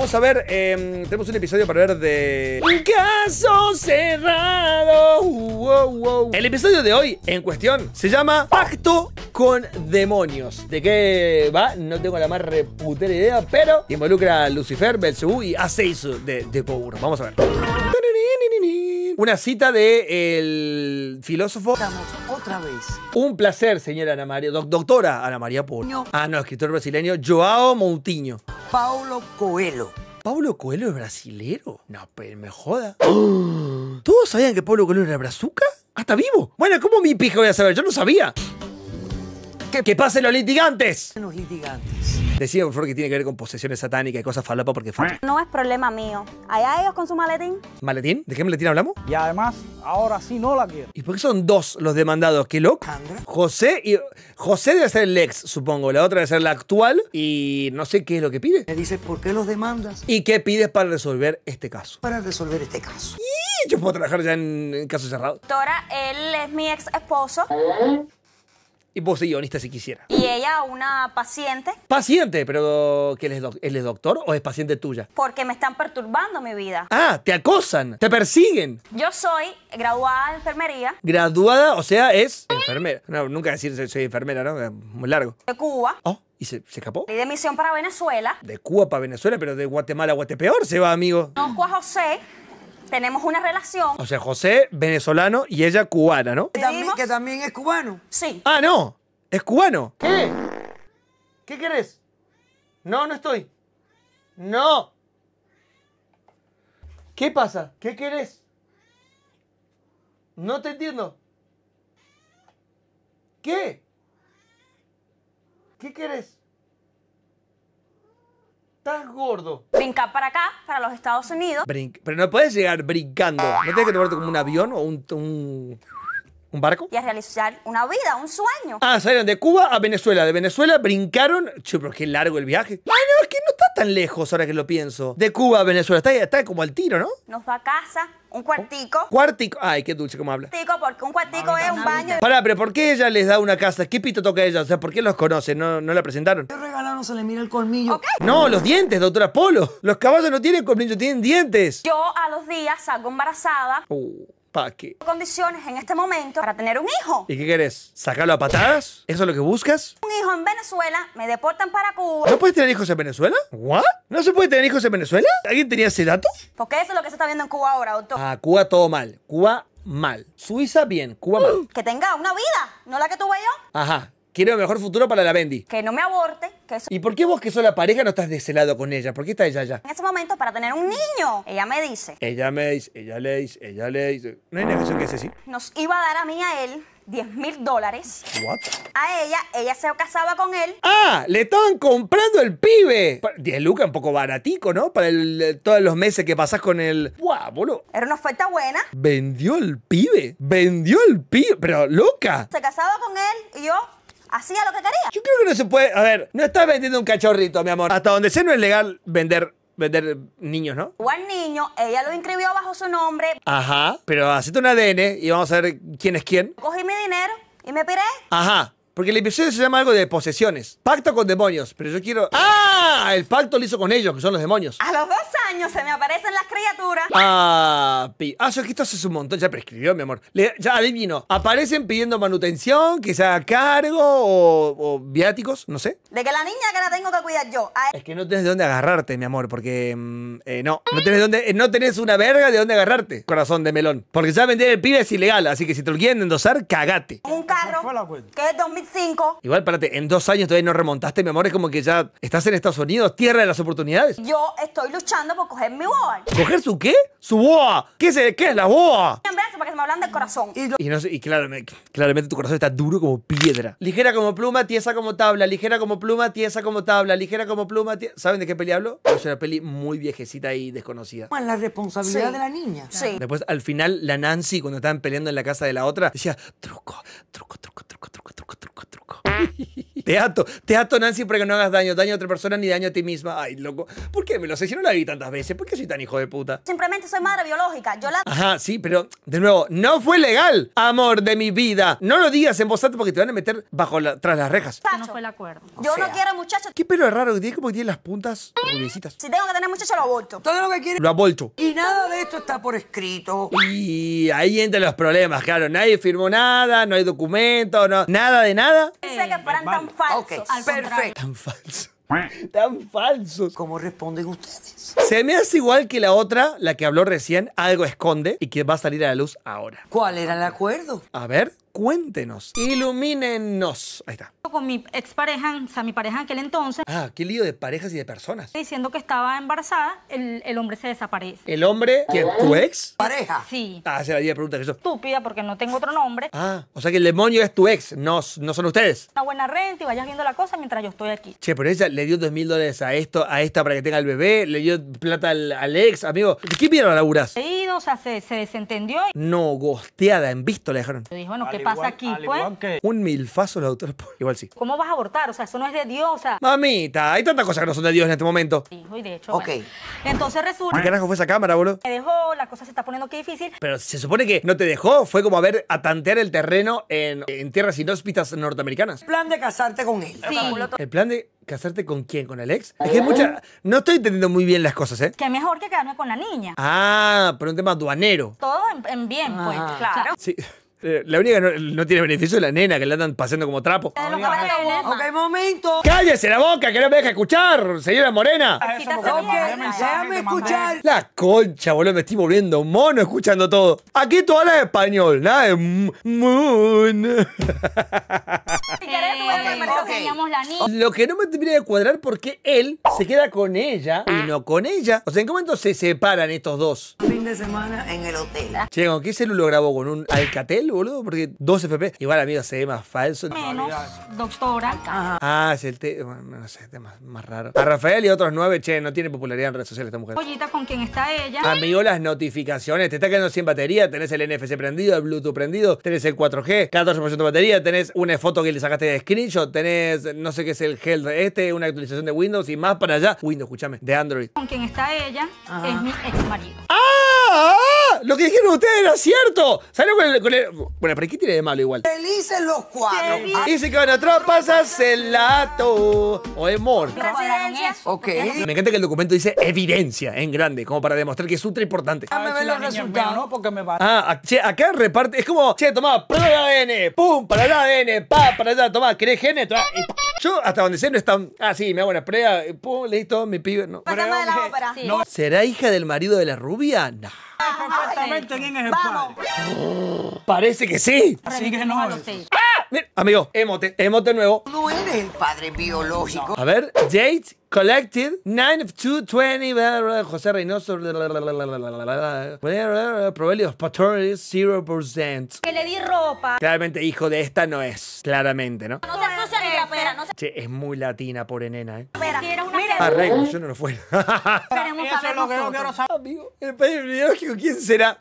vamos a ver. Em, tenemos un episodio para ver de. Un caso cerrado. Uh, el episodio de hoy en cuestión se llama Pacto con demonios. ¿De qué va? No tengo la más reputera idea, pero involucra a Lucifer, Belzebú y a de, de Power. Vamos a ver. Una cita de el filósofo. Un placer, señora Ana María, doctora Ana María puño Ah, no, escritor brasileño Joao Montiño. Paulo Coelho. ¿Pablo Coelho es brasilero? No, pero pues, me joda. ¿Todos sabían que Pablo Coelho era brazuca? ¿Hasta vivo? Bueno, ¿cómo mi pija voy a saber? Yo no sabía. Que, pasen los litigantes. Los litigantes. Decía, por favor, que tiene que ver con posesiones satánicas y cosas falapas porque No es problema mío. Allá ellos con su maletín. ¿Maletín? ¿De qué maletín hablamos? Y además, ahora sí no la quiero. ¿Y por qué son dos los demandados? ¿Qué loco? José y... José debe ser el ex, supongo. La otra debe ser la actual. Y no sé qué es lo que pide. Me dice, ¿por qué los demandas? ¿Y qué pides para resolver este caso? Para resolver este caso. Y yo puedo trabajar ya en, caso cerrado. Doctora, él es mi ex esposo y vos guionista si quisiera. ¿Y ella una paciente? Paciente, pero ¿que él es, doctor o es paciente tuya? Porque me están perturbando mi vida. Ah, te acosan, te persiguen. Yo soy graduada de enfermería. Graduada, o sea, es enfermera. nunca decir soy enfermera, ¿no? Es muy largo. De Cuba. Oh. ¿Y se, escapó? Y de misión para Venezuela. De Cuba para Venezuela, pero de Guatemala a Guatepeor se va, amigo. Conozco a José, tenemos una relación. O sea, José, venezolano y ella cubana, ¿no? También también es cubano. Sí. Ah, no. Es cubano. ¿Qué? ¿Qué querés? No, no estoy. No. ¿Qué pasa? ¿Qué querés? No te entiendo. ¿Qué? ¿Qué querés? Estás gordo. Brinca para acá, para los Estados Unidos. pero no puedes llegar brincando. ¿No tienes que tomarte como un avión o un... ¿Un barco? Y a realizar una vida, un sueño. Ah, salieron de Cuba a Venezuela. De Venezuela brincaron. Che, pero qué largo el viaje. Ay, es que no está tan lejos ahora que lo pienso. De Cuba a Venezuela. Está, está como al tiro, ¿no? Nos va a casa, un cuartico. Oh, cuartico. Ay, qué dulce como habla. Cuartico, porque un cuartico es un baño. Pará, pero ¿por qué ella les da una casa? ¿Qué pito toca ella? O sea, ¿por qué los conoce? ¿No, no la presentaron? ¿Qué regalaron? Se le mira el colmillo. No, los dientes, doctora Polo. Los caballos no tienen colmillo, tienen dientes. Yo a los días salgo embarazada. Oh. ¿Para qué? Condiciones en este momento para tener un hijo. ¿Y qué querés? ¿Sacarlo a patadas? ¿Eso es lo que buscas? Un hijo en Venezuela, me deportan para Cuba. ¿No puedes tener hijos en Venezuela? ¿What? ¿No se puede tener hijos en Venezuela? ¿Alguien tenía ese dato? Porque eso es lo que se está viendo en Cuba ahora, auto ah, Cuba todo mal. Cuba mal. Suiza bien, Cuba mal. Que tenga una vida, no la que tuve yo. Ajá, Quiero el mejor futuro para la Bendy. Que no me aborte. Que eso... ¿Y por qué vos que sos la pareja no estás de ese lado con ella? ¿Por qué está ella allá? En ese momento para tener un niño. Ella me dice. Ella me dice, ella le dice, ella le dice. No hay negocio que es así Nos iba a dar a mí a él 10 mil dólares. What? A ella, ella se casaba con él. ¡Ah! Le estaban comprando el pibe. 10 lucas, un poco baratico, ¿no? Para eh, todos los meses que pasas con él ¡Buah, boludo! Era una oferta buena. ¿Vendió el pibe? ¿Vendió el pibe? Pero loca. Se casaba con él y yo hacía lo que quería. Yo creo que no se puede. A ver, no estás vendiendo un cachorrito, mi amor. Hasta donde sé no es legal vender vender niños, ¿no? O niño, ella lo inscribió bajo su nombre. Ajá, pero hacete un ADN y vamos a ver quién es quién. Cogí mi dinero y me piré. Ajá, porque el episodio se llama algo de posesiones. Pacto con demonios, pero yo quiero... ¡Ah! Ah, el pacto lo hizo con ellos, que son los demonios. A los dos años se me aparecen las criaturas. Ah, pi. Ah, yo que esto hace un montón. Ya prescribió, mi amor. ya adivino. ¿Aparecen pidiendo manutención, que sea cargo o, viáticos? No sé. De que la niña que la tengo que cuidar yo. Es que no tienes de dónde agarrarte, mi amor, porque. Mm, eh, no. No tenés, dónde, no tenés una verga de dónde agarrarte, corazón de melón. Porque ya vender el pibe es ilegal, así que si te lo quieren endosar, cagate. Un carro. Que es 2005. Igual, espérate, en dos años todavía no remontaste, mi amor. Es como que ya estás en esta sonidos tierra de las oportunidades. Yo estoy luchando por coger mi boa. ¿Coger su qué? ¿Su boa? ¿Qué es, qué es la boa? hablando de corazón. Y, y, no, y claro, claramente tu corazón está duro como piedra. Ligera como pluma, tiesa como tabla. Ligera como pluma, tiesa como tabla. Ligera como pluma, ¿Saben de qué peli hablo? Es una peli muy viejecita y desconocida. Bueno, la responsabilidad de la niña. Sí. Después, al final, la Nancy, cuando estaban peleando en la casa de la otra, decía: truco, truco, truco, truco, truco, truco, truco, truco. Te ato, te ato Nancy para que no hagas daño, daño a otra persona ni daño a ti misma. Ay, loco, ¿por qué me lo sé? Si no la vi tantas veces, ¿por qué soy tan hijo de puta? Simplemente soy madre biológica, yo la... Ajá, sí, pero de nuevo, no fue legal. Amor de mi vida. No lo digas en voz alta porque te van a meter bajo tras las rejas. no fue el acuerdo. Yo no quiero muchachos. Qué pelo raro que tiene como que tiene las puntas rubiecitas. Si tengo que tener muchachos, lo vuelto. Todo lo que quiere. Lo vuelto. Y nada de esto está por escrito. Y ahí entran los problemas, claro. Nadie firmó nada, no hay documento, nada de nada. Dice que fueran tan falsos. Perfecto. Tan falsos. Tan falso. ¿Cómo responden ustedes? Se me hace igual que la otra, la que habló recién, algo esconde y que va a salir a la luz ahora. ¿Cuál era el acuerdo? A ver cuéntenos, ilumínenos. Ahí está. Con mi expareja, o sea, mi pareja en aquel entonces. Ah, qué lío de parejas y de personas. Diciendo que estaba embarazada, el, hombre se desaparece. ¿El hombre? ¿Quién? ¿Tu ex? ¿Pareja? Sí. Ah, se la pregunta que Estúpida, porque no tengo otro nombre. Ah, o sea que el demonio es tu ex, no, no son ustedes. Una buena renta y vayas viendo la cosa mientras yo estoy aquí. Che, pero ella le dio dos mil dólares a esto, a esta para que tenga el bebé, le dio plata al, ex, amigo. ¿Qué vieron a laburas? Se o sea, se, desentendió. No, gosteada, en visto le dejaron. dije, pasa aquí, pues? un milfazo la doctora. Igual sí. ¿Cómo vas a abortar? O sea, eso no es de Dios. O sea. Mamita, hay tantas cosas que no son de Dios en este momento. Sí, y de hecho. Ok. Entonces resulta. ¿Qué carajo fue esa cámara, boludo? Me dejó, la cosa se está poniendo que difícil. Pero se supone que no te dejó, fue como a ver, a tantear el terreno en, tierras inhóspitas norteamericanas. El plan de casarte con él. Sí. El plan de casarte con quién, con el ex. Es que mucha. No estoy entendiendo muy bien las cosas, ¿eh? Que mejor que quedarme con la niña. Ah, pero un tema aduanero. Todo en, bien, pues, claro. Sí. Eh, la única que no, tiene beneficio es la nena, que la andan paseando como trapo. Ok, momento. ¡Cállese la boca, que no me deja escuchar, señora Morena! déjame escuchar. La concha, boludo, me estoy volviendo mono escuchando todo. Aquí tú hablas español, nada de moon. Lo que no me termina de cuadrar porque él se queda con ella y no con ella. O sea, ¿en qué momento se separan estos dos? Fin de semana en el hotel. Che, ¿con qué celular lo grabó? ¿Con un Alcatel? boludo? Porque 2 FP. Igual, amigo, se ve más falso. Menos, doctora. Ah, ah, es el tema. sé, tema más raro. A Rafael y otros 9, che, no tiene popularidad en redes sociales esta mujer. Pollita con quien está ella. Amigo, las notificaciones. Te está quedando sin batería. Tenés el NFC prendido, el Bluetooth prendido. Tenés el 4G, 14% de batería. Tenés una foto que le sacaste de screenshot. Tenés, no sé qué es el Held este, una actualización de Windows y más para allá. Windows, escúchame, de Android. Con quien está ella ah. es mi ex marido. ¡Ah! lo que dijeron ustedes era cierto. Salió con el, con Bueno, pero ¿qué tiene de malo igual? Felices los cuatro. Dice que van atrás, pasas el lato. O es mor. Ok. Me encanta que el documento dice evidencia en grande, como para demostrar que es ultra importante. Ah, Dame me los resultados, ¿no? Porque me va. Ah, che, acá reparte. Es como, che, tomá, prueba N, Pum, para el ADN. Pa, para allá. Tomá, ¿querés genes? Yo, hasta donde sé, no están. Ah, sí, me hago una prea. Pum, todo mi pibe. No. de la ópera. ¿Será hija del marido de la rubia? No. perfectamente quién es el Vamos. padre. Parece que sí. Así que no. ¡Ah! Mira, amigo, emote, emote nuevo. No eres el padre biológico. A ver, Jade Collected, 9 of 220, José Reynoso, Probelios Paternity, 0%. Que le di ropa. Claramente hijo de esta no es, claramente, ¿no? no Che, es muy latina, pobre nena, ¿eh? Mira, mira. Arreglo, yo no lo fuera. que lo Queremos saber nosotros. Amigo, el país biológico, ¿quién será?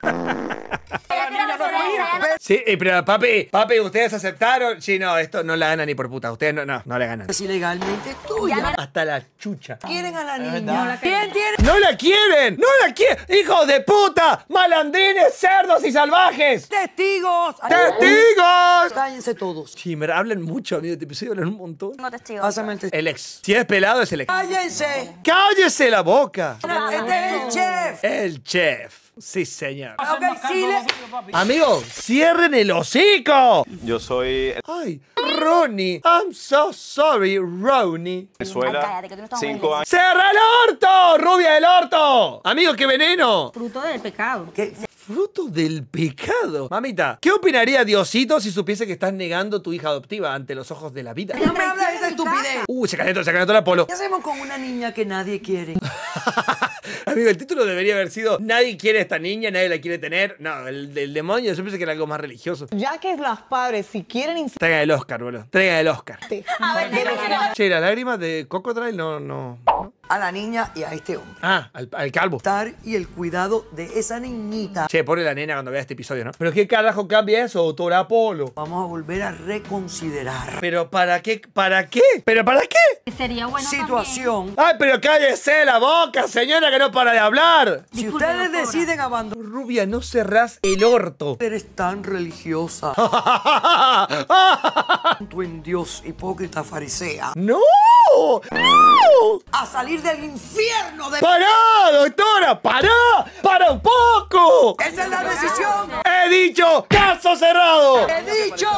Sí, eh, pero papi, papi, ustedes aceptaron. Sí, no, esto no la gana ni por puta. Ustedes no, no, no la ganan. Es ilegalmente tuya. Hasta la chucha. Quieren a la niña. ¿Quién tiene? ¡No la quieren! ¡No la quieren! ¡Hijos de puta! malandines, cerdos y salvajes! ¡Testigos! ¡Testigos! Cállense todos. Sí, me hablan mucho, amigo. Te a hablar un montón. No testigos. Básicamente. el ex. Si es pelado, es el ex. ¡Cállense! ¡Cállese la boca! ¡Este es el chef! El chef. Sí, señor. Amigos, Amigo, cierren el hocico. Yo soy Ay, Ronnie. I'm so sorry, Ronnie. Venezuela. cinco años. ¡Cierra el orto! ¡Rubia del orto! Amigo, qué veneno. Fruto del pecado. Fruto del pecado. Mamita, ¿qué opinaría Diosito si supiese que estás negando tu hija adoptiva ante los ojos de la vida? No me hables de esa estupidez. Uh, se calentó, se calentó el polo. ¿Qué hacemos con una niña que nadie quiere? Amigo, el título debería haber sido Nadie quiere esta niña, nadie la quiere tener. No, el, demonio, yo pensé que era algo más religioso. Ya que es los padres, si quieren... Traiga el Oscar, boludo. traiga el Oscar. Sí. A ver, Che, las lágrimas de Cocodrile no, no a la niña y a este hombre. Ah, al, calvo. Estar y el cuidado de esa niñita. Che, por la nena cuando vea este episodio, ¿no? Pero ¿qué carajo cambia eso, doctor Apolo? Vamos a volver a reconsiderar. ¿Pero para qué? ¿Para qué? ¿Pero para qué? Sería buena Situación. Ay, pero cállese la boca, señora, que no para de hablar. si ustedes deciden abandonar... Rubia, no cerrás el orto. Eres tan religiosa. en Dios, hipócrita farisea. ¡No! A salir del infierno de... ¡Pará, doctora! ¡Pará! ¡Para un poco! ¡Esa es la decisión! ¡He dicho caso cerrado! ¡He dicho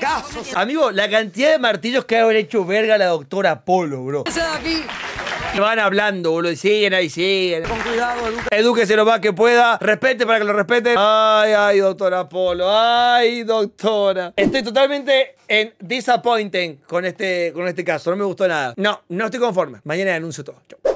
caso cerrado! Amigo, la cantidad de martillos que ha hecho verga la doctora Polo, bro. de aquí Van hablando, boludo, y siguen ahí, siguen. Con cuidado, educa. Eduquese lo más que pueda. Respete para que lo respeten. Ay, ay, doctora Polo. Ay, doctora. Estoy totalmente en disappointing con este, con este caso. No me gustó nada. No, no estoy conforme. Mañana anuncio todo.